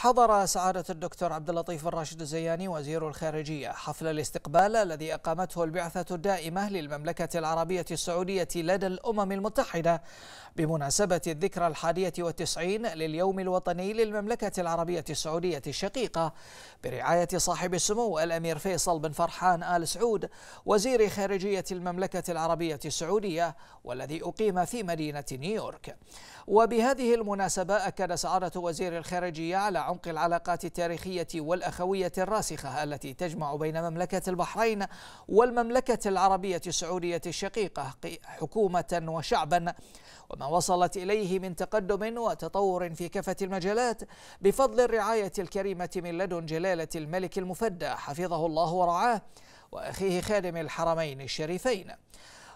حضر سعادة الدكتور عبد اللطيف الراشد الزياني وزير الخارجية حفل الاستقبال الذي أقامته البعثة الدائمة للمملكة العربية السعودية لدى الأمم المتحدة بمناسبة الذكرى الحادية والتسعين لليوم الوطني للمملكة العربية السعودية الشقيقة برعاية صاحب السمو الأمير فيصل بن فرحان آل سعود وزير خارجية المملكة العربية السعودية والذي أقيم في مدينة نيويورك وبهذه المناسبة أكد سعادة وزير الخارجية على عمق العلاقات التاريخية والأخوية الراسخة التي تجمع بين مملكة البحرين والمملكة العربية السعودية الشقيقة حكومة وشعبا وما وصلت إليه من تقدم وتطور في كافة المجالات بفضل الرعاية الكريمة من لدن جلالة الملك المفدى حفظه الله ورعاه وأخيه خادم الحرمين الشريفين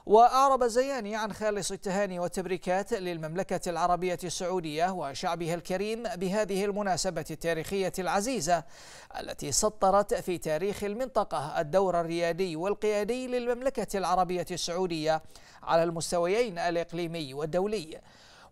وأعرب الزياني عن خالص التهاني والتبريكات للمملكة العربية السعودية وشعبها الكريم بهذه المناسبة التاريخية العزيزة التي سطرت في تاريخ المنطقة الدور الريادي والقيادي للمملكة العربية السعودية على المستويين الإقليمي والدولي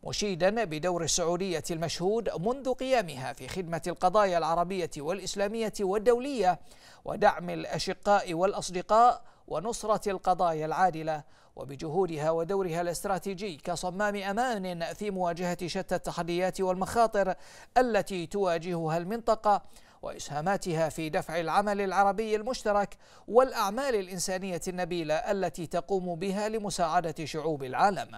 مشيدا بدور السعودية المشهود منذ قيامها في خدمة القضايا العربية والإسلامية والدولية ودعم الأشقاء والأصدقاء ونصرة القضايا العادلة وبجهودها ودورها الاستراتيجي كصمام أمان في مواجهة شتى التحديات والمخاطر التي تواجهها المنطقة وإسهاماتها في دفع العمل العربي المشترك والأعمال الإنسانية النبيلة التي تقوم بها لمساعدة شعوب العالم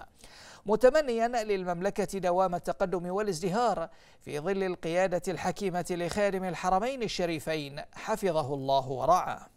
متمنيا للمملكة دوام التقدم والازدهار في ظل القيادة الحكيمة لخادم الحرمين الشريفين حفظه الله ورعاه